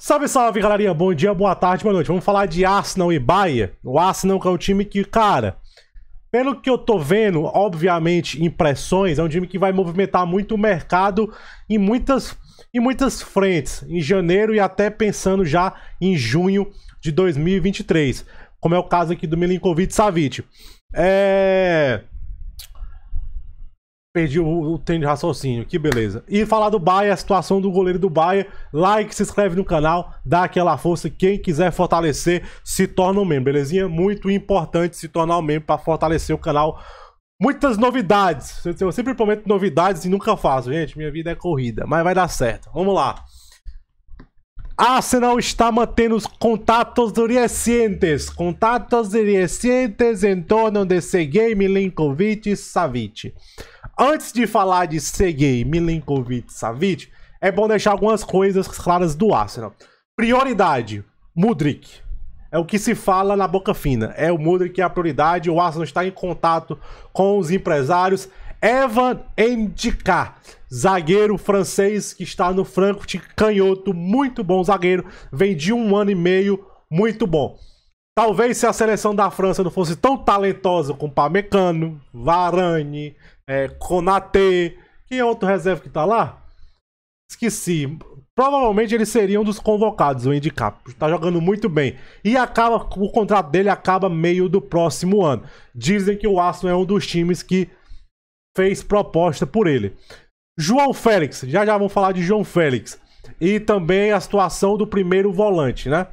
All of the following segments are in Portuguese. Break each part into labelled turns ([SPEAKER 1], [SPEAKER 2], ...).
[SPEAKER 1] Salve, salve, galerinha. Bom dia, boa tarde, boa noite. Vamos falar de Arsenal e Bahia. O Arsenal que é o time que, cara, pelo que eu tô vendo, obviamente, impressões, é um time que vai movimentar muito o mercado em muitas, em muitas frentes, em janeiro e até pensando já em junho de 2023, como é o caso aqui do Milinkovic Savic. É... Perdi o, o trem de raciocínio, que beleza. E falar do Bahia, a situação do goleiro do Bahia. Like, se inscreve no canal, dá aquela força. Quem quiser fortalecer, se torna um membro, belezinha? Muito importante se tornar um membro para fortalecer o canal. Muitas novidades. Eu sempre prometo novidades e nunca faço, gente. Minha vida é corrida, mas vai dar certo. Vamos lá. Arsenal está mantendo os contatos recientes, contatos recientes em torno de Sergei Milinkovic e Savic. Antes de falar de Sergei Milinkovic Savic, é bom deixar algumas coisas claras do Arsenal. Prioridade, Mudrik. É o que se fala na boca fina. É o Mudrik que é a prioridade. O Arsenal está em contato com os empresários. Evan Ndika, zagueiro francês que está no Frankfurt, canhoto, muito bom zagueiro, vem de um ano e meio, muito bom. Talvez se a seleção da França não fosse tão talentosa com Pamecano, Varane, é, Konate. Quem é outro reserva que tá lá? Esqueci. Provavelmente ele seria um dos convocados, o Indy Tá jogando muito bem. E acaba, o contrato dele acaba meio do próximo ano. Dizem que o Aston é um dos times que fez proposta por ele. João Félix, já já vamos falar de João Félix. E também a situação do primeiro volante, né?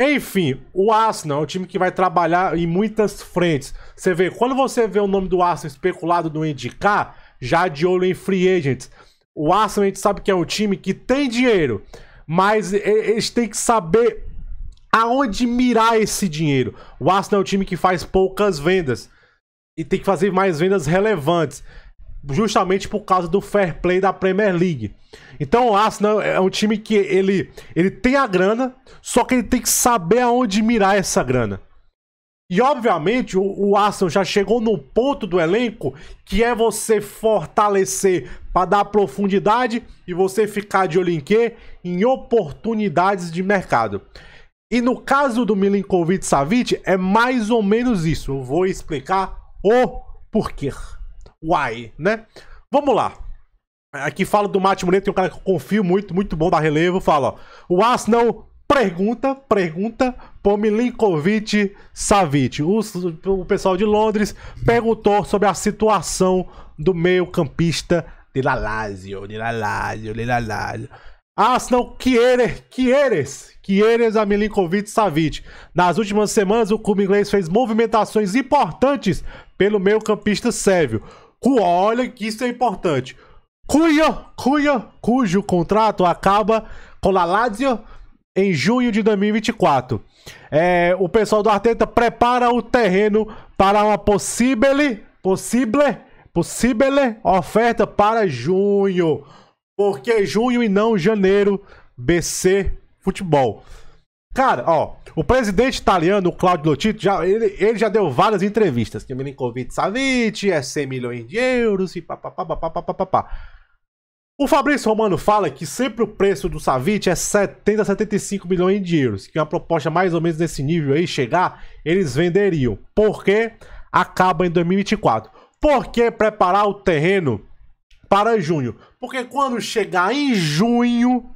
[SPEAKER 1] Enfim, o Arsenal é um time que vai trabalhar em muitas frentes. Você vê, quando você vê o nome do Arsenal especulado no indicar, já de olho em free agents. O Arsenal a gente sabe que é um time que tem dinheiro, mas eles têm que saber aonde mirar esse dinheiro. O Arsenal é um time que faz poucas vendas e tem que fazer mais vendas relevantes justamente por causa do fair play da Premier League. Então o Arsenal é um time que ele, ele tem a grana, só que ele tem que saber aonde mirar essa grana. E obviamente o, o Arsenal já chegou no ponto do elenco que é você fortalecer para dar profundidade e você ficar de olho em quê? Em oportunidades de mercado. E no caso do Milinkovic-Savic é mais ou menos isso. Eu vou explicar o porquê. Why, né? Vamos lá. Aqui fala do Mate Moreno, tem um cara que eu confio muito, muito bom da relevo. Fala, ó, o Arsenal pergunta, pergunta por Milinkovic Savic. O, o pessoal de Londres perguntou sobre a situação do meio-campista de Lazio de Lazio de Lazio Arsenal Quieres, Quieres, Quieres a Milinkovic Savic. Nas últimas semanas, o clube inglês fez movimentações importantes pelo meio-campista sérvio olha que isso é importante. Cuyo, cuyo, cujo contrato acaba com a Lazio em junho de 2024. É, o pessoal do Arteta prepara o terreno para uma possível, possível, possível oferta para junho. Porque junho e não janeiro, BC Futebol. Cara, ó, o presidente italiano, o Claudio Lotito, já, ele, ele já deu várias entrevistas. Que Milinkovic Savic é 100 milhões de euros e papapá, O Fabrício Romano fala que sempre o preço do Savic é 70 a 75 milhões de euros, que uma proposta mais ou menos desse nível aí chegar, eles venderiam. Porque acaba em 2024. Por que preparar o terreno para junho? Porque quando chegar em junho,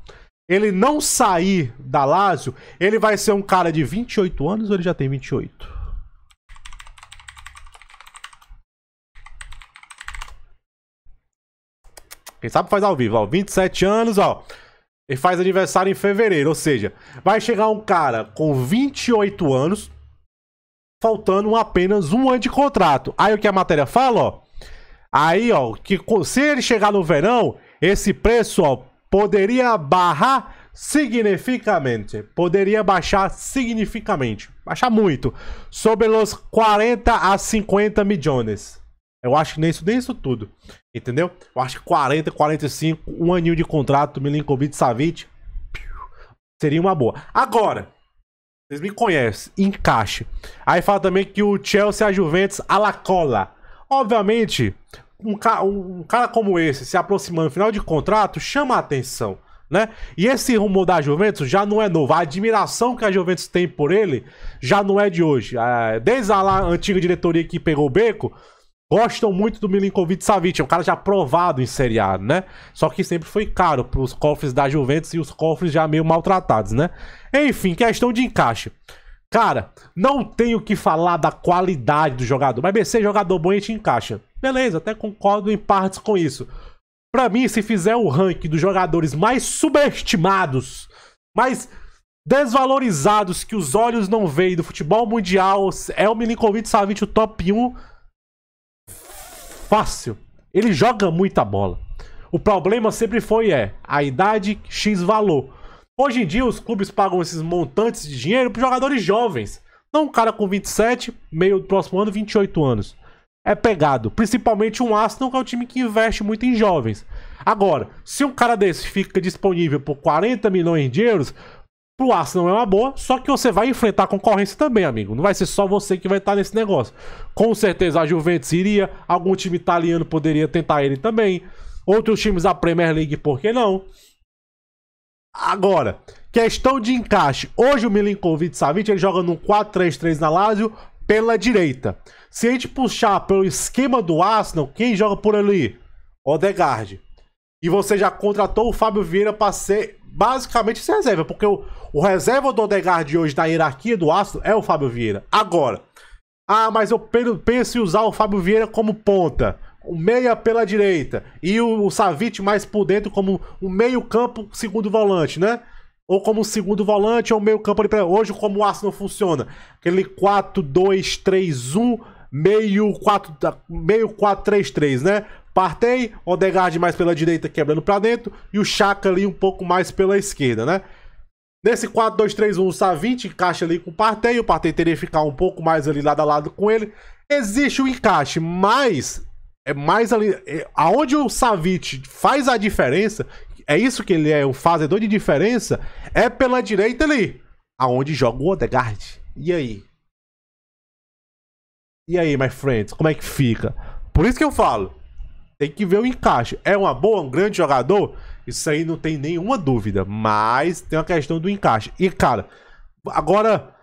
[SPEAKER 1] ele não sair da Lazio, ele vai ser um cara de 28 anos ou ele já tem 28? Quem sabe faz ao vivo, ó. 27 anos, ó. Ele faz aniversário em fevereiro, ou seja, vai chegar um cara com 28 anos, faltando apenas um ano de contrato. Aí o que a matéria fala, ó. Aí, ó, que se ele chegar no verão, esse preço, ó, poderia barrar significamente. Poderia baixar significamente. Baixar muito. Sobre os 40 a 50 milhões. Eu acho que nem isso, nem isso tudo. Entendeu? Eu acho que 40, 45, um aninho de contrato Milinkovic Savic seria uma boa. Agora, vocês me conhecem, encaixe. Aí fala também que o Chelsea e a Juventus a la cola. Obviamente, um, ca um cara como esse se aproximando final de contrato chama a atenção. Né? E esse rumo da Juventus já não é novo. A admiração que a Juventus tem por ele já não é de hoje. Ah, desde a lá, antiga diretoria que pegou o beco, gostam muito do Milinkovic Savic, é um cara já provado em Serie A, né? Só que sempre foi caro para os cofres da Juventus e os cofres já meio maltratados, né? Enfim, questão de encaixe. Cara, não tenho que falar da qualidade do jogador, mas BC jogador bom a gente encaixa. Beleza, até concordo em partes com isso. Para mim, se fizer o ranking dos jogadores mais subestimados, mais desvalorizados que os olhos não veem do futebol mundial, é o Milinkovic Savic o top 1 fácil. Ele joga muita bola. O problema sempre foi é a idade X valor. Hoje em dia os clubes pagam esses montantes de dinheiro para jogadores jovens. Não um cara com 27, meio do próximo ano, 28 anos é pegado. Principalmente um Arsenal, que é um time que investe muito em jovens. Agora, se um cara desse fica disponível por 40 milhões de euros, pro Arsenal é uma boa, só que você vai enfrentar concorrência também, amigo. Não vai ser só você que vai estar tá nesse negócio. Com certeza a Juventus iria, algum time italiano poderia tentar ele também. Outros times da Premier League, por que não? Agora, questão de encaixe. Hoje o Milinkovic Savic ele joga num 4-3-3 na Lazio, pela direita. Se a gente puxar pelo esquema do Arsenal, quem joga por ali? Odegaard. E você já contratou o Fábio Vieira para ser basicamente esse reserva, porque o, o reserva do Odegaard hoje da hierarquia do Arsenal é o Fábio Vieira. Agora, ah, mas eu penso em usar o Fábio Vieira como ponta, o meia pela direita e o, o Savic mais por dentro como um meio campo segundo volante, né? ou como segundo volante, ou meio campo ali pra... Hoje, como o Arsenal funciona? Aquele 4-2-3-1, meio 4-3-3, né? Partei, Odegaard mais pela direita quebrando pra dentro, e o Chaka ali um pouco mais pela esquerda, né? Nesse 4-2-3-1, o Savic encaixa ali com o Partey, o Partey teria que ficar um pouco mais ali lado a lado com ele. Existe o um encaixe, mas é mais ali. É, aonde o Savic faz a diferença, é isso que ele é um fazedor de diferença, é pela direita ali, aonde joga o Odegaard. E aí? E aí, my friends, como é que fica? Por isso que eu falo, tem que ver o encaixe. É uma boa, um grande jogador? Isso aí não tem nenhuma dúvida, mas tem uma questão do encaixe. E, cara, agora,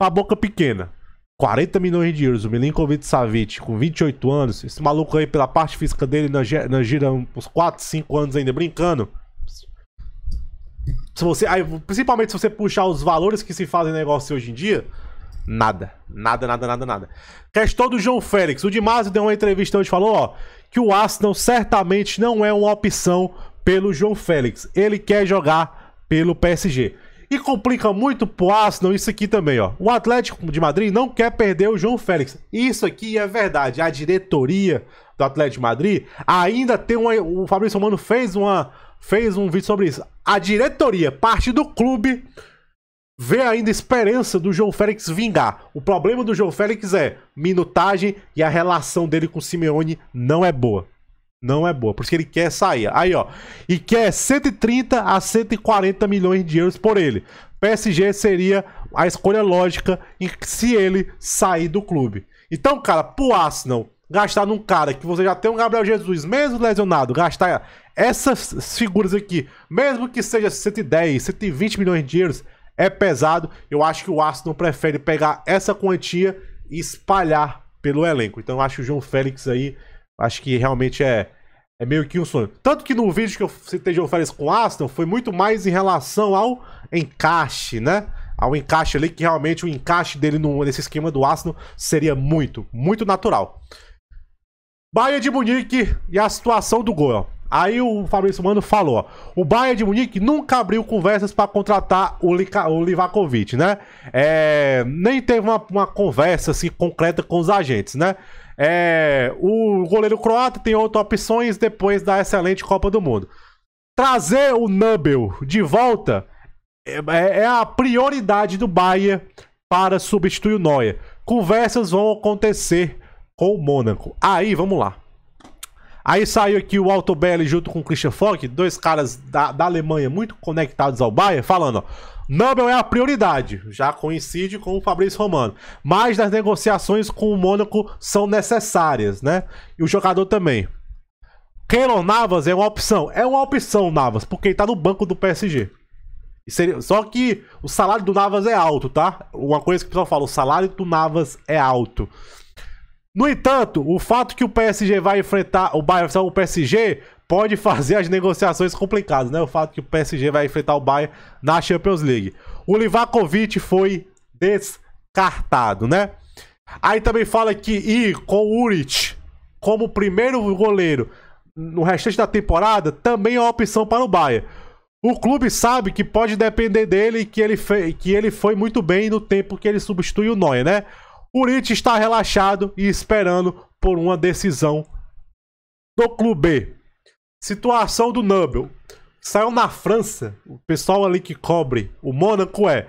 [SPEAKER 1] a boca pequena. 40 milhões de euros, o Milinkovic Savic, com 28 anos, esse maluco aí, pela parte física dele, na, gira uns 4, 5 anos ainda brincando. Se você, aí, principalmente se você puxar os valores que se fazem negócio hoje em dia, nada. Nada, nada, nada, nada. Questão do João Félix. O Dimásio deu uma entrevista onde falou ó, que o Arsenal certamente não é uma opção pelo João Félix. Ele quer jogar pelo PSG. E complica muito pro Arsenal isso aqui também, ó. O Atlético de Madrid não quer perder o João Félix. Isso aqui é verdade. A diretoria do Atlético de Madrid ainda tem uma. O Fabrício Romano fez uma fez um vídeo sobre isso. A diretoria, parte do clube, vê ainda esperança do João Félix vingar. O problema do João Félix é minutagem e a relação dele com o Simeone não é boa. Não é boa, por isso que ele quer sair. Aí, ó. E quer 130 a 140 milhões de euros por ele. PSG seria a escolha lógica se ele sair do clube. Então, cara, pro Arsenal, gastar num cara que você já tem um Gabriel Jesus, mesmo lesionado, gastar essas figuras aqui, mesmo que seja 110, 120 milhões de euros, é pesado. Eu acho que o Arsenal prefere pegar essa quantia e espalhar pelo elenco. Então eu acho que o João Félix aí, acho que realmente é, é meio que um sonho. Tanto que no vídeo que eu citei João Félix com o Arsenal, foi muito mais em relação ao encaixe, né? Ao encaixe ali, que realmente o encaixe dele no, nesse esquema do Arsenal seria muito, muito natural. Bayern de Munique e a situação do gol. Aí o Fabrício Mano falou: ó, o Bayern de Munique nunca abriu conversas para contratar o, Lika, o Livakovic, né? É, nem teve uma, uma, conversa assim, concreta com os agentes, né? É, o goleiro croata tem outras opções depois da excelente Copa do Mundo. Trazer o Nubel de volta é, é, é a prioridade do Bayern para substituir o Neuer. Conversas vão acontecer com o Mônaco. Aí, vamos lá. Aí saiu aqui o Alto Belli junto com o Christian Fock, dois caras da, da Alemanha muito conectados ao Bayern, falando, ó, Nobel é a prioridade, já coincide com o Fabrício Romano. Mas as negociações com o Mônaco são necessárias, né? E o jogador também. Keylor Navas é uma opção. É uma opção, Navas, porque ele tá no banco do PSG. Só que o salário do Navas é alto, tá? Uma coisa que o pessoal fala, o salário do Navas é alto. No entanto, o fato que o PSG vai enfrentar o Bayern, o PSG pode fazer as negociações complicadas, né? O fato que o PSG vai enfrentar o Bayern na Champions League. O Livakovic foi descartado, né? Aí também fala que ir com o Uric como primeiro goleiro no restante da temporada também é uma opção para o Bayern. O clube sabe que pode depender dele e que ele, que ele foi muito bem no tempo que ele substitui o Neuer, né? Rich está relaxado e esperando por uma decisão do clube. Situação do Nubel. Saiu na França, o pessoal ali que cobre o Mônaco é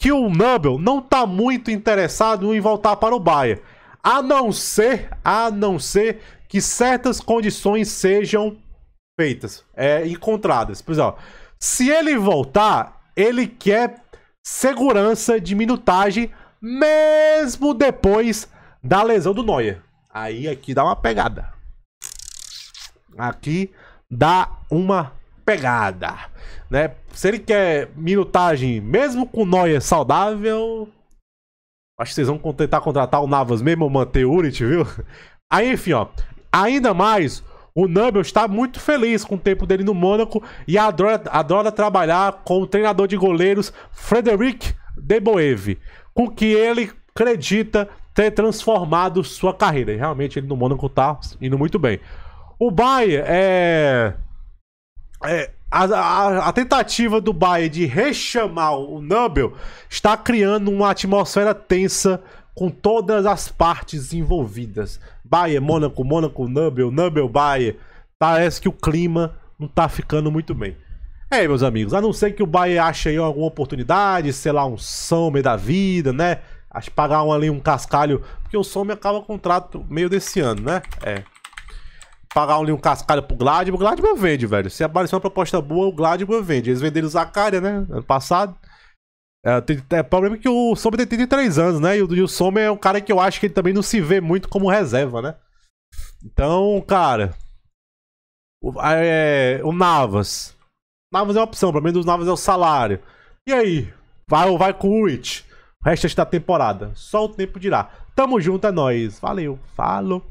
[SPEAKER 1] que o Nubel não está muito interessado em voltar para o Bahia, a não ser, a não ser que certas condições sejam feitas, é, encontradas. Pois se ele voltar, ele quer segurança de minutagem mesmo depois da lesão do Noia, Aí aqui é dá uma pegada. Aqui dá uma pegada, né? Se ele quer minutagem, mesmo com o saudável, acho que vocês vão tentar contratar o Navas mesmo, manter o Urit, viu? Aí, enfim, ó, ainda mais, o Nubel está muito feliz com o tempo dele no Mônaco e adora, adora trabalhar com o treinador de goleiros Frederic de Boeve com que ele acredita ter transformado sua carreira. E realmente ele no Mônaco tá indo muito bem. O Bayern é. é... A, a, a, tentativa do Bayern de rechamar o Nubel está criando uma atmosfera tensa com todas as partes envolvidas. Bayern, Mônaco, Mônaco, Nubel, Nubel, Bayern. Parece que o clima não está ficando muito bem. É, meus amigos, a não ser que o Bahia ache aí alguma oportunidade, sei lá, um som da vida, né? Acho pagar um, ali um cascalho, porque o som acaba o contrato meio desse ano, né? É. Pagar ali um cascalho pro Gladbach, o Gladbach vende, velho. Se aparecer uma proposta boa, o Gladbach vende. Eles venderam o Zacaria, né? Ano passado. É, tem, é, problema é que o Sommer tem 33 anos, né? E o, e o Sommer é um cara que eu acho que ele também não se vê muito como reserva, né? Então, cara. O, é, o Navas. Navas é uma opção, pelo menos os novos é o salário. E aí? Vai ou vai com o It? Restante da temporada. Só o tempo dirá. Tamo junto, é nóis. Valeu, falou.